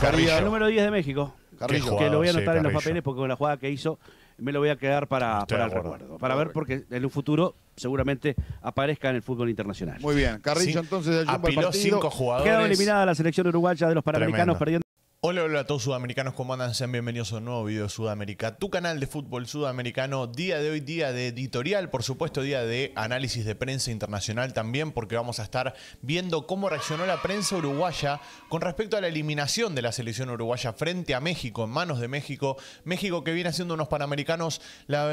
Carrillo. El número 10 de México. Carrillo. Que lo voy a anotar en los papeles porque con la jugada que hizo me lo voy a quedar para, para el recuerdo. Para ver porque en un futuro seguramente aparezca en el fútbol internacional. Muy bien. Carrillo entonces ya Apiló cinco jugadores. Quedó eliminada la selección uruguaya de los Panamericanos perdiendo. Hola, hola a todos sudamericanos, ¿cómo andan? Sean bienvenidos a un nuevo video de Sudamérica, tu canal de fútbol sudamericano. Día de hoy, día de editorial, por supuesto, día de análisis de prensa internacional también, porque vamos a estar viendo cómo reaccionó la prensa uruguaya con respecto a la eliminación de la selección uruguaya frente a México, en manos de México. México que viene haciendo unos panamericanos, la,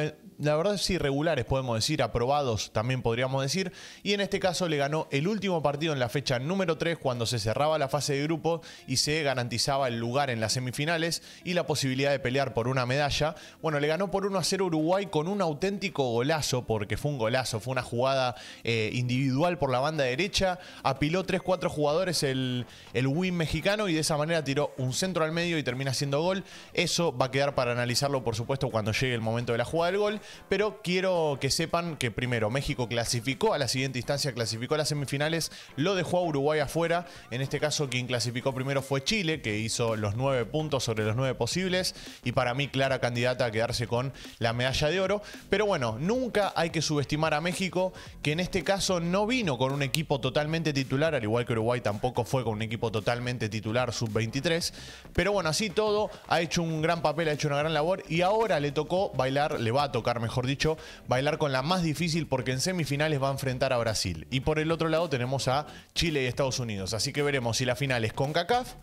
verdad, es irregulares, podemos decir, aprobados también podríamos decir. Y en este caso le ganó el último partido en la fecha número 3, cuando se cerraba la fase de grupo y se garantizaba el lugar en las semifinales y la posibilidad de pelear por una medalla. Bueno, le ganó por 1 a 0 Uruguay con un auténtico golazo, porque fue un golazo, fue una jugada eh, individual por la banda derecha, apiló 3-4 jugadores el, el win mexicano y de esa manera tiró un centro al medio y termina siendo gol. Eso va a quedar para analizarlo, por supuesto, cuando llegue el momento de la jugada del gol, pero quiero que sepan que primero México clasificó a la siguiente instancia, clasificó a las semifinales, lo dejó a Uruguay afuera, en este caso quien clasificó primero fue Chile, que hizo los nueve puntos sobre los nueve posibles y para mí clara candidata a quedarse con la medalla de oro. Pero bueno, nunca hay que subestimar a México, que en este caso no vino con un equipo totalmente titular, al igual que Uruguay tampoco fue con un equipo totalmente titular sub-23. Pero bueno, así todo, ha hecho un gran papel, ha hecho una gran labor y ahora le tocó bailar, le va a tocar, mejor dicho, bailar con la más difícil porque en semifinales va a enfrentar a Brasil. Y por el otro lado tenemos a Chile y Estados Unidos. Así que veremos si la final es con CACAF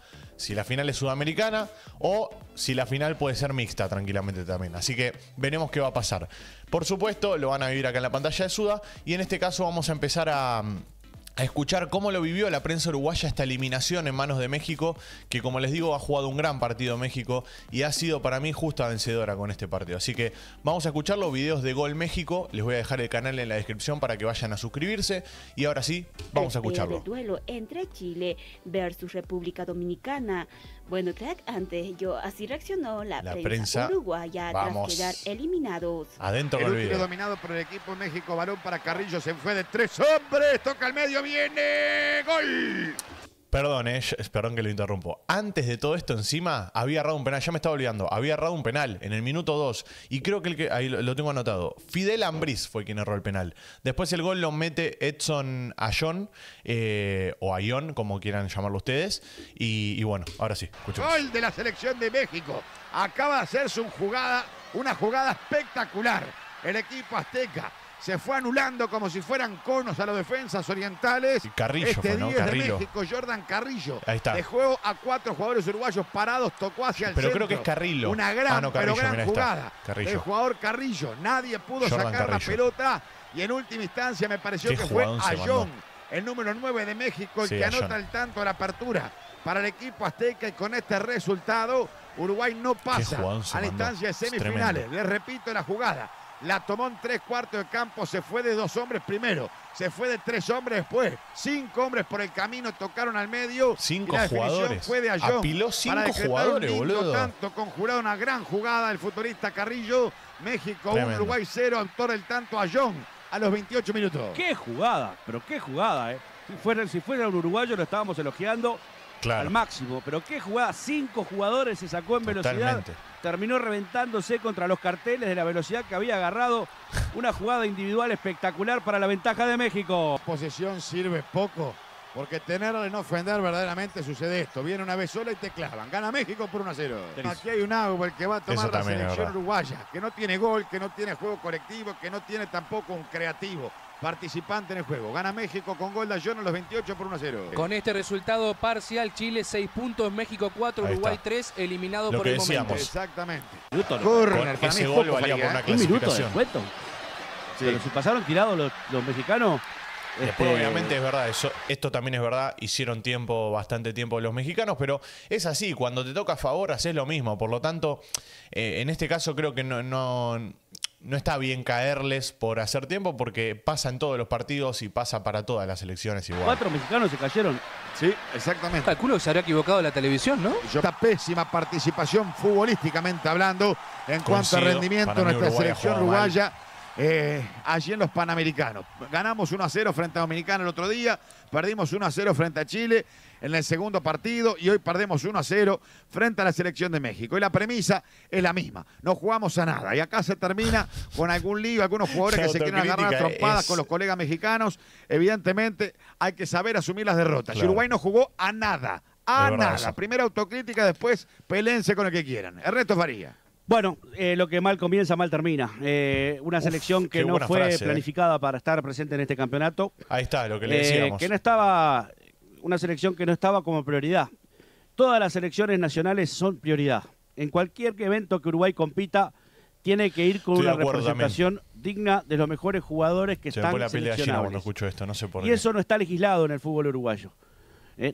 si la final es sudamericana o si la final puede ser mixta tranquilamente también. Así que veremos qué va a pasar. Por supuesto, lo van a vivir acá en la pantalla de Suda y en este caso vamos a empezar a a escuchar cómo lo vivió la prensa uruguaya esta eliminación en manos de México, que como les digo ha jugado un gran partido México y ha sido para mí justa vencedora con este partido. Así que vamos a escuchar los videos de Gol México, les voy a dejar el canal en la descripción para que vayan a suscribirse y ahora sí, vamos a escucharlo. duelo entre Chile versus República Dominicana. Bueno, track. antes yo. así reaccionó la, prensa, uruguaya Vamos. tras quedar eliminados. Adentro el último dominado por el equipo México balón para Carrillo se fue de tres hombres, toca el medio, viene gol. Perdón, eh, perdón que lo interrumpo. Antes de todo esto, encima, había errado un penal. Ya me estaba olvidando. Había errado un penal en el minuto 2. Y creo que el que. Ahí lo tengo anotado. Fidel Ambriz fue quien erró el penal. Después el gol lo mete Edson Ayón. Eh, o Ayón, como quieran llamarlo ustedes. Y, bueno, ahora sí. Gol de la selección de México. Acaba de hacerse su jugada, una jugada espectacular. El equipo azteca se fue anulando como si fueran conos a los defensas orientales. Y Carrillo, este 10 de México, Jordan Carrillo. Ahí está. a cuatro jugadores uruguayos parados, tocó hacia el centro. Pero creo que es Carrillo. Una ah, gran, pero gran jugada el jugador Carrillo. Nadie pudo sacar la pelota y en última instancia me pareció que fue Ayón, el número 9 de México, el que anota el tanto de la apertura para el equipo azteca y con este resultado Uruguay no pasa a la instancia de semifinales. Les repito la jugada. La tomó en tres cuartos de campo, se fue de dos hombres primero, se fue de tres hombres después, cinco hombres por el camino tocaron al medio. Cinco jugadores. Fue de Apiló cinco jugadores, boludo. Tanto conjurado una gran jugada del futbolista Carrillo. México 1, Uruguay cero autor el tanto Ayón a los 28 minutos. Qué jugada, pero qué jugada, eh. Si fuera, si fuera un uruguayo lo estábamos elogiando al máximo. Pero qué jugada, cinco jugadores se sacó en velocidad. Terminó reventándose contra los carteles de la velocidad que había agarrado. Una jugada individual espectacular para la ventaja de México. Posesión sirve poco porque tenerle en no ofender verdaderamente sucede esto. Viene una vez sola y te clavan. Gana México por 1 0. Aquí hay un el que va a tomar la selección uruguaya, que no tiene gol, que no tiene juego colectivo, que no tiene tampoco un creativo participante en el juego. Gana México con gol de Ayono los 28 por 1 0. Con este resultado parcial, Chile 6 puntos, México 4, Uruguay 3, eliminado por el momento. Exactamente. Corre con gol valía ¿eh? por una clasificación. Un minuto de Pero si pasaron tirados los mexicanos, este, obviamente, es verdad, eso, esto también es verdad. Hicieron tiempo, bastante tiempo los mexicanos, pero es así, cuando te toca a favor, haces lo mismo. Por lo tanto, eh, en este caso creo que no, no, está bien caerles por hacer tiempo, porque pasa en todos los partidos y pasa para todas las elecciones igual. Cuatro mexicanos se cayeron. Sí, exactamente. Calculo que se habrá equivocado la televisión, ¿no? Esta pésima participación futbolísticamente hablando en cuanto a rendimiento nuestra selección uruguaya. Eh, allí en los Panamericanos. Ganamos 1 a 0 frente a Dominicana el otro día, perdimos 1 a 0 frente a Chile en el segundo partido y hoy perdemos 1 a 0 frente a la selección de México. Y la premisa es la misma, no jugamos a nada. Y acá se termina con algún lío, algunos jugadores que se quieren agarrar trompadas con los colegas mexicanos. Evidentemente hay que saber asumir las derrotas. Uruguay no jugó a nada. A nada. Primera autocrítica, después pelense con el que quieran. Ernesto Faría. Bueno, eh, lo que mal comienza, mal termina. Eh, una selección que no fue eh. planificada para estar presente en este campeonato. Ahí está, lo que le decíamos. Que no estaba, una selección que no estaba como prioridad. Todas las selecciones nacionales son prioridad. En cualquier evento que Uruguay compita, tiene que ir con una representación digna de los mejores jugadores que Se están la escucho esto, no sé por Y eso no está legislado en el fútbol uruguayo.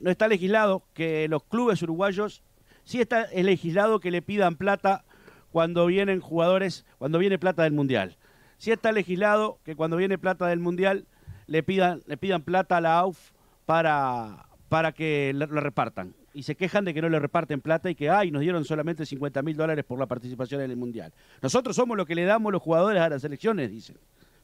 no está legislado que los clubes uruguayos, sí está legislado que le pidan plata cuando vienen jugadores, cuando viene plata del Mundial. Si está legislado que cuando viene plata del Mundial le pidan, le pidan plata a la AUF para, para que lo repartan. Y se quejan de que no le reparten plata y que, ay, nos dieron solamente 50 mil dólares por la participación en el Mundial. Nosotros somos los que le damos los jugadores a las elecciones, dicen.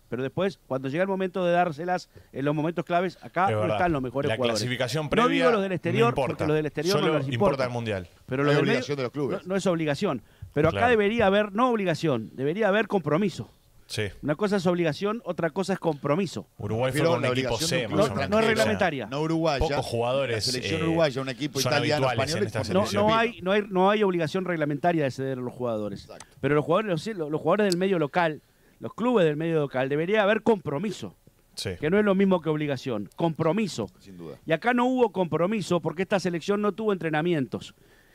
Pero después, cuando llega el momento de dárselas, en los momentos claves, acá están los mejores la clasificación previa no digo del exterior, importa. del exterior no importa. el Mundial. Pero no es obligación de los clubes. no es obligación. Pero acá debería haber, no obligación, debería haber compromiso. Sí. Una cosa es obligación, otra cosa es compromiso. Uruguay fue un equipo C, no, no, es reglamentaria. No Pocos jugadores. selección eh, un equipo No, hay, no, hay, no hay obligación reglamentaria de ceder a los jugadores. Pero los jugadores, los, jugadores del medio local, los clubes del medio local, debería haber compromiso. Sí. Que no es lo mismo que obligación, compromiso. Sin duda. Y acá no hubo compromiso porque esta selección no tuvo entrenamientos.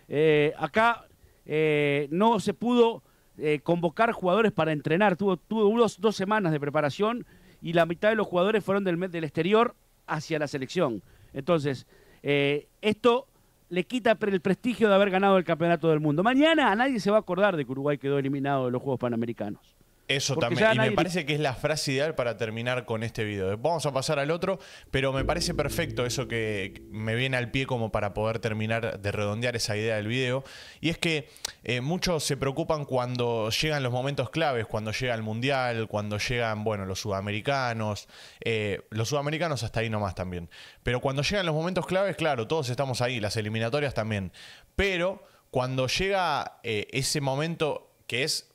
Eh, acá eh, no se pudo eh, convocar jugadores para entrenar. Tuvo, tuvo dos, semanas de preparación y la mitad de los jugadores fueron del, del exterior hacia la selección. Entonces, eh, esto le quita el prestigio de haber ganado el Campeonato del Mundo. Mañana a nadie se va a acordar de que Uruguay quedó eliminado de los Juegos Panamericanos. Eso también. Y me parece que es la frase ideal para terminar con este video. Vamos a pasar al otro, pero me parece perfecto eso que me viene al pie como para poder terminar de redondear esa idea del video. Y es que eh, muchos se preocupan cuando llegan los momentos claves, cuando llega el Mundial, cuando llegan, bueno, los sudamericanos, eh, los sudamericanos hasta ahí nomás también. Pero cuando llegan los momentos claves, claro, todos estamos ahí, las eliminatorias también. Pero cuando llega eh, ese momento que es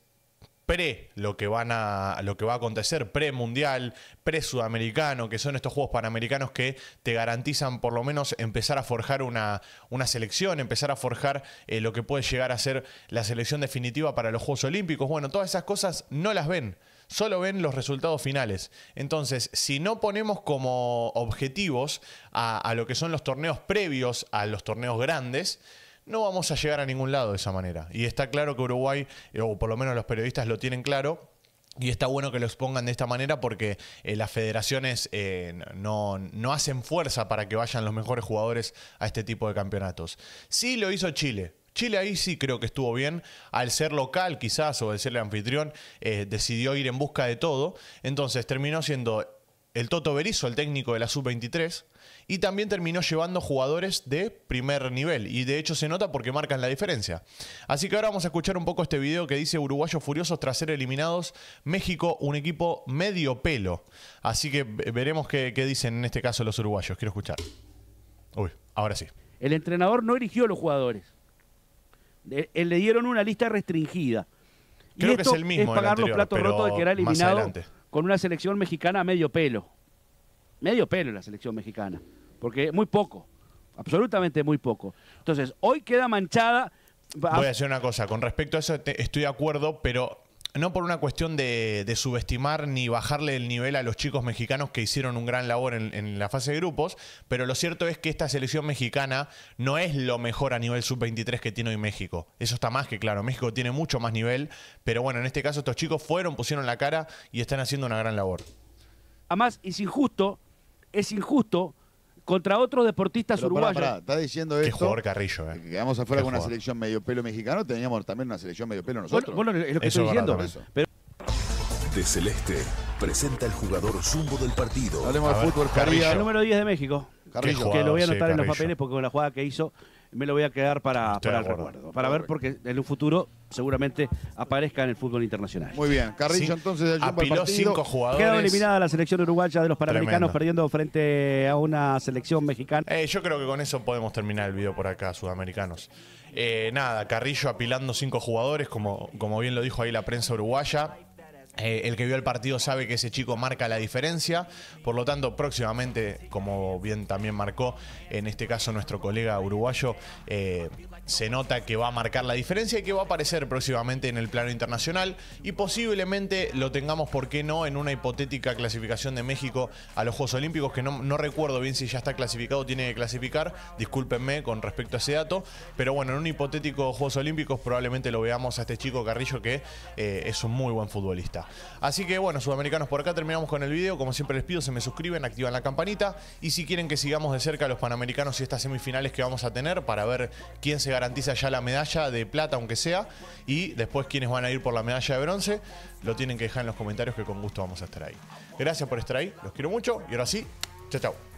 pre lo que van a lo que va a acontecer, pre mundial, pre sudamericano, que son estos juegos panamericanos que te garantizan por lo menos empezar a forjar una, una selección, empezar a forjar eh, lo que puede llegar a ser la selección definitiva para los Juegos Olímpicos. Bueno, todas esas cosas no las ven solo ven los resultados finales. Entonces, si no ponemos como objetivos a, lo que son los torneos previos a los torneos grandes, no vamos a llegar a ningún lado de esa manera. Y está claro que Uruguay, eh, o por lo menos los periodistas lo tienen claro, y está bueno que lo expongan de esta manera porque eh, las federaciones eh, no, hacen fuerza para que vayan los mejores jugadores a este tipo de campeonatos. Sí lo hizo Chile. Chile ahí sí creo que estuvo bien, al ser local quizás o al ser el anfitrión, decidió ir en busca de todo, entonces terminó siendo el Toto Berizzo, el técnico de la Sub-23, y también terminó llevando jugadores de primer nivel. Y de hecho se nota porque marcan la diferencia. Así que ahora vamos a escuchar un poco este video que dice Uruguayos furiosos tras ser eliminados. México, un equipo medio pelo. Así que veremos qué, dicen en este caso los uruguayos. Quiero escuchar. Uy, ahora sí. El entrenador no eligió a los jugadores. Le, eh, le dieron una lista restringida. Creo que es el mismo. pagar los platos rotos de que era eliminado con una selección mexicana medio pelo medio pelo en la selección mexicana, porque muy poco, absolutamente muy poco. Entonces, hoy queda manchada. Voy a decir una cosa, con respecto a eso estoy de acuerdo, pero no por una cuestión de, subestimar ni bajarle el nivel a los chicos mexicanos que hicieron un gran labor en, en, la fase de grupos, pero lo cierto es que esta selección mexicana no es lo mejor a nivel sub-23 que tiene hoy México. Eso está más que claro, México tiene mucho más nivel, pero bueno, en este caso estos chicos fueron, pusieron la cara y están haciendo una gran labor. Además, es injusto es injusto contra otros deportistas urbanos uruguayos. está diciendo esto. Qué jugador Carrillo, eh. Que quedamos afuera con una selección medio pelo mexicano, teníamos también una selección medio pelo nosotros. Bueno, es lo que estoy diciendo. De Celeste presenta el jugador zumbo del partido. Hablemos de fútbol, Carrillo. El número 10 de México. Carrillo. Que lo voy a anotar en los papeles porque con la jugada que hizo me lo voy a quedar para, el recuerdo. Para ver, porque en un futuro seguramente aparezca en el fútbol internacional. Muy bien. Carrillo entonces apiló cinco jugadores. Quedó eliminada la selección uruguaya de los Panamericanos perdiendo frente a una selección mexicana. Eh, yo creo que con eso podemos terminar el video por acá, sudamericanos. Eh, nada, Carrillo apilando cinco jugadores, como, como bien lo dijo ahí la prensa uruguaya. Eh, el que vio el partido sabe que ese chico marca la diferencia, por lo tanto próximamente, como bien también marcó en este caso nuestro colega uruguayo, eh, se nota que va a marcar la diferencia y que va a aparecer próximamente en el plano internacional y posiblemente lo tengamos, ¿por qué no?, en una hipotética clasificación de México a los Juegos Olímpicos, que no, recuerdo bien si ya está clasificado o tiene que clasificar, discúlpenme con respecto a ese dato, pero bueno, en un hipotético Juegos Olímpicos probablemente lo veamos a este chico Carrillo que eh, es un muy buen futbolista. Así que bueno, sudamericanos, por acá terminamos con el video, como siempre les pido, se me suscriben, activan la campanita y si quieren que sigamos de cerca a los panamericanos y estas semifinales que vamos a tener para ver quién se garantiza ya la medalla de plata, aunque sea, y después quienes van a ir por la medalla de bronce, lo tienen que dejar en los comentarios que con gusto vamos a estar ahí. Gracias por estar ahí, los quiero mucho y ahora sí, chao, chao.